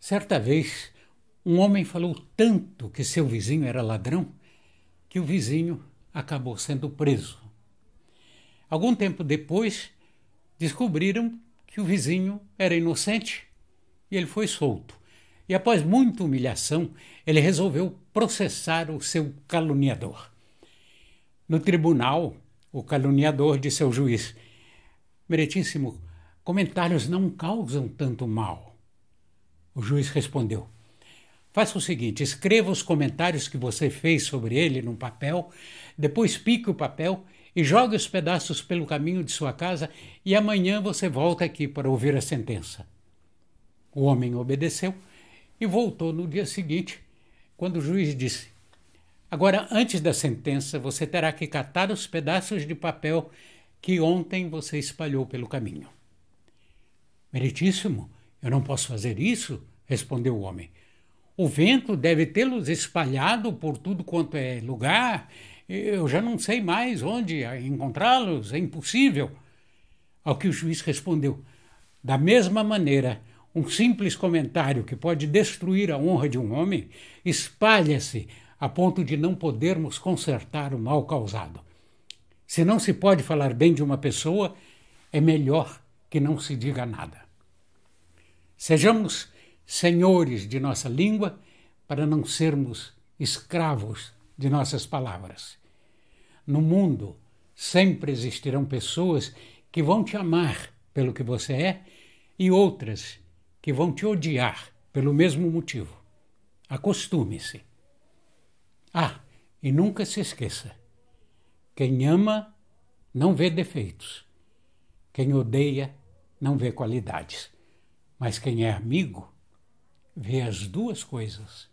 Certa vez, um homem falou tanto que seu vizinho era ladrão que o vizinho acabou sendo preso. Algum tempo depois, descobriram que o vizinho era inocente e ele foi solto. E após muita humilhação, ele resolveu processar o seu caluniador. No tribunal, o caluniador disse ao juiz: Meritíssimo, comentários não causam tanto mal. O juiz respondeu: Faça o seguinte, escreva os comentários que você fez sobre ele num papel, depois pique o papel e jogue os pedaços pelo caminho de sua casa e amanhã você volta aqui para ouvir a sentença. O homem obedeceu e voltou no dia seguinte, quando o juiz disse: Agora, antes da sentença, você terá que catar os pedaços de papel que ontem você espalhou pelo caminho. Meritíssimo, eu não posso fazer isso, respondeu o homem. O vento deve tê-los espalhado por tudo quanto é lugar. Eu já não sei mais onde encontrá-los, é impossível. Ao que o juiz respondeu: Da mesma maneira, um simples comentário que pode destruir a honra de um homem espalha-se a ponto de não podermos consertar o mal causado. Se não se pode falar bem de uma pessoa, é melhor que não se diga nada. Sejamos senhores de nossa língua para não sermos escravos de nossas palavras. No mundo sempre existirão pessoas que vão te amar pelo que você é e outras que vão te odiar pelo mesmo motivo. Acostume-se. Ah, e nunca se esqueça: quem ama não vê defeitos, quem odeia não vê qualidades. Mas quem é amigo vê as duas coisas